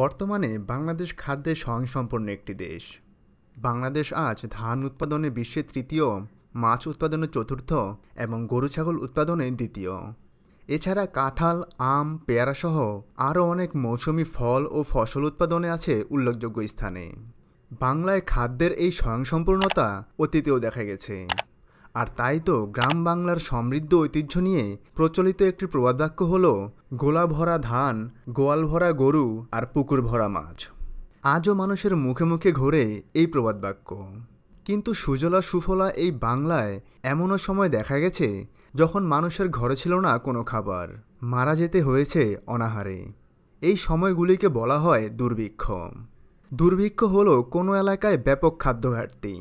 বর্তমানে বাংলাদেশ খাদ্যে স্বয়ংসম্পন্ন একটি দেশ বাংলাদেশ আজ ধান উৎপাদনে বিশ্বে তৃতীয় মাছ উৎপাদনে চতুর্থ এবং গরু ছাগল উৎপাদনে দ্বিতীয় এছাড়া কাঁঠাল আম পেয়ারাসহ আরও অনেক মৌসুমি ফল ও ফসল উৎপাদনে আছে উল্লেখযোগ্য স্থানে বাংলায় খাদ্যের এই স্বয়ংসম্পূর্ণতা অতীতেও দেখা গেছে আর তাই তো গ্রাম বাংলার সমৃদ্ধ ঐতিহ্য নিয়ে প্রচলিত একটি প্রবাদ বাক্য হল গোলা ভরা ধান গোয়াল ভরা গরু আর পুকুর ভরা মাছ আজও মানুষের মুখে মুখে ঘোরে এই প্রবাদ বাক্য কিন্তু সুজলা সুফলা এই বাংলায় এমনও সময় দেখা গেছে যখন মানুষের ঘরে ছিল না কোনো খাবার মারা যেতে হয়েছে অনাহারে এই সময়গুলিকে বলা হয় দুর্ভিক্ষ দুর্ভিক্ষ হলো কোনো এলাকায় ব্যাপক খাদ্য ঘাটতি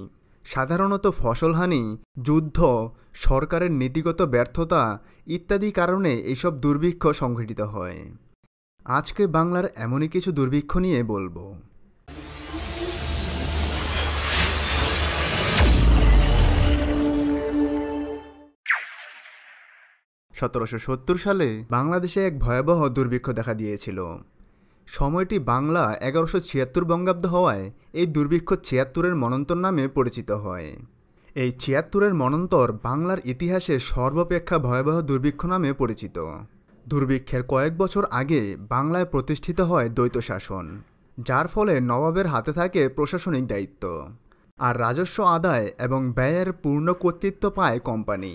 সাধারণত ফসলহানি যুদ্ধ সরকারের নীতিগত ব্যর্থতা ইত্যাদি কারণে এইসব দুর্ভিক্ষ সংঘটিত হয় আজকে বাংলার এমনই কিছু দুর্ভিক্ষ নিয়ে বলবো সতেরোশো সালে বাংলাদেশে এক ভয়াবহ দুর্ভিক্ষ দেখা দিয়েছিল সময়টি বাংলা এগারোশো ছিয়াত্তর বঙ্গাব্দ হওয়ায় এই দুর্ভিক্ষ ছিয়াত্তরের মনন্তর নামে পরিচিত হয় এই ছিয়াত্তরের মনন্তর বাংলার ইতিহাসে সর্বাপেক্ষা ভয়াবহ দুর্ভিক্ষ নামে পরিচিত দুর্ভিক্ষের কয়েক বছর আগে বাংলায় প্রতিষ্ঠিত হয় দ্বৈত শাসন যার ফলে নবাবের হাতে থাকে প্রশাসনিক দায়িত্ব আর রাজস্ব আদায় এবং ব্যয়ের পূর্ণ কর্তৃত্ব পায় কোম্পানি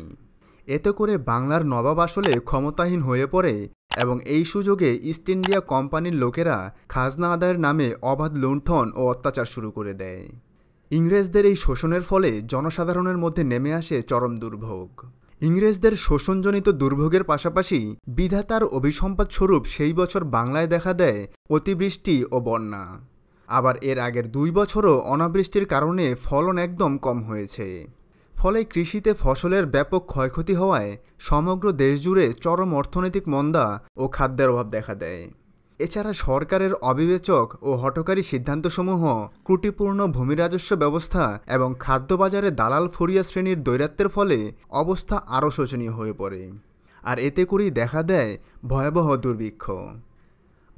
এতে করে বাংলার নবাব আসলে ক্ষমতাহীন হয়ে পড়ে এবং এই সুযোগে ইস্ট ইন্ডিয়া কোম্পানির লোকেরা খাজনা আদায়ের নামে অবাধ লুণ্ঠন ও অত্যাচার শুরু করে দেয় ইংরেজদের এই শোষণের ফলে জনসাধারণের মধ্যে নেমে আসে চরম দুর্ভোগ ইংরেজদের শোষণজনিত দুর্ভোগের পাশাপাশি বিধাতার অভিসম্পাদ স্বরূপ সেই বছর বাংলায় দেখা দেয় অতিবৃষ্টি ও বন্যা আবার এর আগের দুই বছরও অনাবৃষ্টির কারণে ফলন একদম কম হয়েছে ফলে কৃষিতে ফসলের ব্যাপক ক্ষয়ক্ষতি হওয়ায় সমগ্র দেশজুড়ে চরম অর্থনৈতিক মন্দা ও খাদ্যের অভাব দেখা দেয় এছাড়া সরকারের অবিবেচক ও হটকারী সিদ্ধান্তসমূহ ত্রুটিপূর্ণ ভূমি রাজস্ব ব্যবস্থা এবং খাদ্যবাজারে দালাল ফরিয়া শ্রেণীর দৈরাত্বের ফলে অবস্থা আরও শোচনীয় হয়ে পড়ে আর এতে করেই দেখা দেয় ভয়াবহ দুর্ভিক্ষ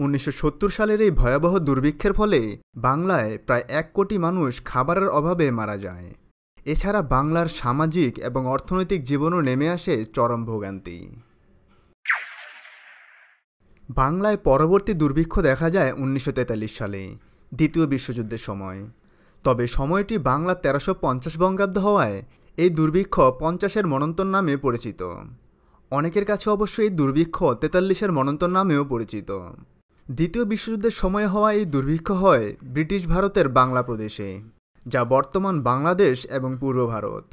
উনিশশো সালের এই ভয়াবহ দুর্ভিক্ষের ফলে বাংলায় প্রায় এক কোটি মানুষ খাবারের অভাবে মারা যায় এছাড়া বাংলার সামাজিক এবং অর্থনৈতিক জীবনও নেমে আসে চরম ভোগান্তি বাংলায় পরবর্তী দুর্ভিক্ষ দেখা যায় উনিশশো সালে দ্বিতীয় বিশ্বযুদ্ধের সময় তবে সময়টি বাংলা তেরোশো পঞ্চাশ বঙ্গাব্দ হওয়ায় এই দুর্ভিক্ষ পঞ্চাশের মনন্তর নামে পরিচিত অনেকের কাছে অবশ্য এই দুর্ভিক্ষ তেতাল্লিশের মনন্তর নামেও পরিচিত দ্বিতীয় বিশ্বযুদ্ধের সময় হওয়া এই দুর্ভিক্ষ হয় ব্রিটিশ ভারতের বাংলা প্রদেশে যা বর্তমান বাংলাদেশ এবং পূর্ব ভারত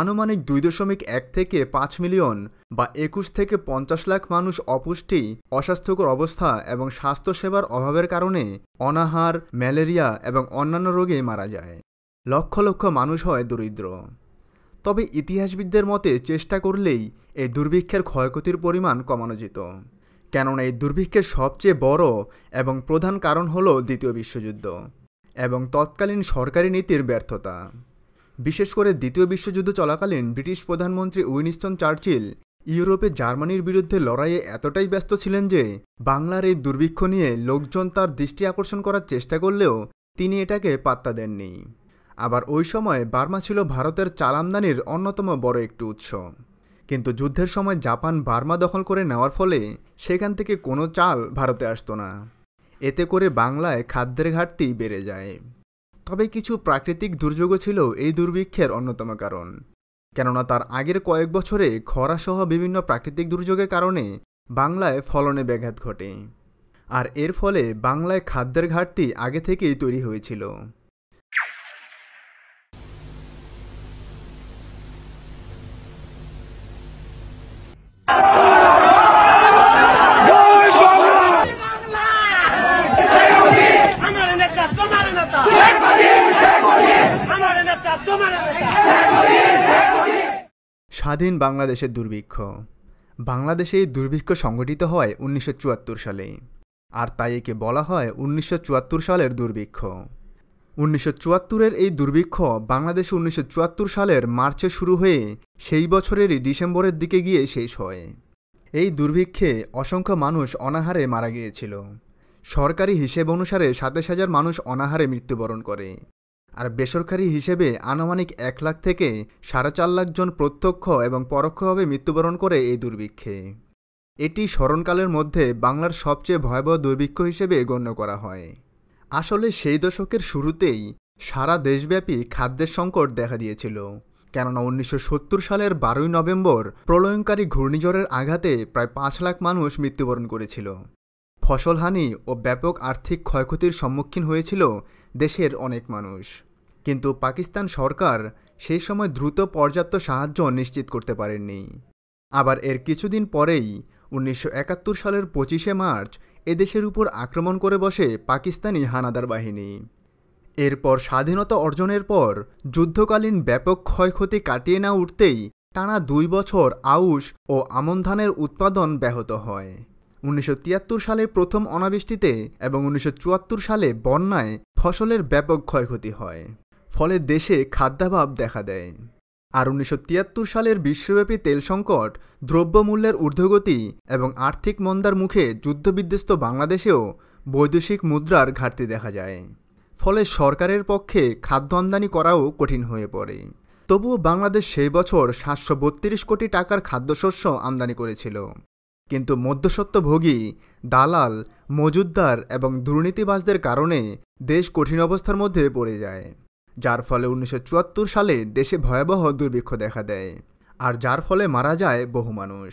আনুমানিক দুই দশমিক এক থেকে পাঁচ মিলিয়ন বা একুশ থেকে পঞ্চাশ লাখ মানুষ অপুষ্টি অস্বাস্থ্যকর অবস্থা এবং স্বাস্থ্যসেবার অভাবের কারণে অনাহার ম্যালেরিয়া এবং অন্যান্য রোগে মারা যায় লক্ষ লক্ষ মানুষ হয় দরিদ্র তবে ইতিহাসবিদদের মতে চেষ্টা করলেই এই দুর্ভিক্ষের ক্ষয়ক্ষতির পরিমাণ কমানো যেত কেননা এই দুর্ভিক্ষের সবচেয়ে বড় এবং প্রধান কারণ হল দ্বিতীয় বিশ্বযুদ্ধ এবং তৎকালীন সরকারি নীতির ব্যর্থতা বিশেষ করে দ্বিতীয় বিশ্বযুদ্ধ চলাকালীন ব্রিটিশ প্রধানমন্ত্রী উইনিস্টন চার্চিল ইউরোপে জার্মানির বিরুদ্ধে লড়াইয়ে এতটাই ব্যস্ত ছিলেন যে বাংলার এই দুর্ভিক্ষ নিয়ে লোকজন তার দৃষ্টি আকর্ষণ করার চেষ্টা করলেও তিনি এটাকে পাত্তা দেননি আবার ওই সময় বার্মা ছিল ভারতের চাল আমদানির অন্যতম বড় একটি উৎস কিন্তু যুদ্ধের সময় জাপান বার্মা দখল করে নেওয়ার ফলে সেখান থেকে কোনো চাল ভারতে আসতো না এতে করে বাংলায় খাদ্যের ঘাটতি বেড়ে যায় তবে কিছু প্রাকৃতিক দুর্যোগও ছিল এই দুর্ভিক্ষের অন্যতম কারণ কেননা তার আগের কয়েক বছরে খরাসহ বিভিন্ন প্রাকৃতিক দুর্যোগের কারণে বাংলায় ফলনে ব্যাঘাত ঘটে আর এর ফলে বাংলায় খাদ্যের ঘাটতি আগে থেকেই তৈরি হয়েছিল Oh! স্বাধীন বাংলাদেশের দুর্ভিক্ষ বাংলাদেশে এই দুর্ভিক্ষ সংগঠিত হয় উনিশশো সালে আর তাই একে বলা হয় উনিশশো সালের দুর্ভিক্ষ উনিশশো চুয়াত্তরের এই দুর্ভিক্ষ বাংলাদেশে উনিশশো সালের মার্চে শুরু হয়ে সেই বছরেরই ডিসেম্বরের দিকে গিয়ে শেষ হয় এই দুর্ভিক্ষে অসংখ্য মানুষ অনাহারে মারা গিয়েছিল সরকারি হিসেব অনুসারে সাতাশ হাজার মানুষ অনাহারে মৃত্যুবরণ করে আর বেসরকারি হিসেবে আনুমানিক এক লাখ থেকে সাড়ে চার লাখ জন প্রত্যক্ষ এবং পরোক্ষভাবে মৃত্যুবরণ করে এই দুর্ভিক্ষে এটি স্মরণকালের মধ্যে বাংলার সবচেয়ে ভয়াবহ দুর্ভিক্ষ হিসেবে গণ্য করা হয় আসলে সেই দশকের শুরুতেই সারা দেশব্যাপী খাদ্যের সংকট দেখা দিয়েছিল কেননা উনিশশো সালের বারোই নভেম্বর প্রলয়ঙ্কারী ঘূর্ণিঝড়ের আঘাতে প্রায় পাঁচ লাখ মানুষ মৃত্যুবরণ করেছিল ফসলহানি ও ব্যাপক আর্থিক ক্ষয়ক্ষতির সম্মুখীন হয়েছিল দেশের অনেক মানুষ কিন্তু পাকিস্তান সরকার সেই সময় দ্রুত পর্যাপ্ত সাহায্য নিশ্চিত করতে পারেননি আবার এর কিছুদিন পরেই উনিশশো সালের পঁচিশে মার্চ এদেশের উপর আক্রমণ করে বসে পাকিস্তানি হানাদার বাহিনী এরপর স্বাধীনতা অর্জনের পর যুদ্ধকালীন ব্যাপক ক্ষয়ক্ষতি কাটিয়ে না উঠতেই টানা দুই বছর আউশ ও আমন ধানের উৎপাদন ব্যাহত হয় উনিশশো সালের প্রথম অনাবৃষ্টিতে এবং উনিশশো সালে বন্যায় ফসলের ব্যাপক ক্ষয়ক্ষতি হয় ফলে দেশে খাদ্যাভাব দেখা দেয় আর উনিশশো সালের বিশ্বব্যাপী তেল সংকট দ্রব্যমূল্যের ঊর্ধ্বগতি এবং আর্থিক মন্দার মুখে যুদ্ধবিধ্বস্ত বাংলাদেশেও বৈদেশিক মুদ্রার ঘাটতি দেখা যায় ফলে সরকারের পক্ষে খাদ্য আমদানি করাও কঠিন হয়ে পড়ে তবুও বাংলাদেশ সেই বছর সাতশো কোটি টাকার খাদ্যশস্য আমদানি করেছিল কিন্তু মধ্যস্বত্বভোগী দালাল মজুদ্দার এবং দুর্নীতিবাজদের কারণে দেশ কঠিন অবস্থার মধ্যে পড়ে যায় যার ফলে উনিশশো সালে দেশে ভয়াবহ দুর্ভিক্ষ দেখা দেয় আর যার ফলে মারা যায় বহু মানুষ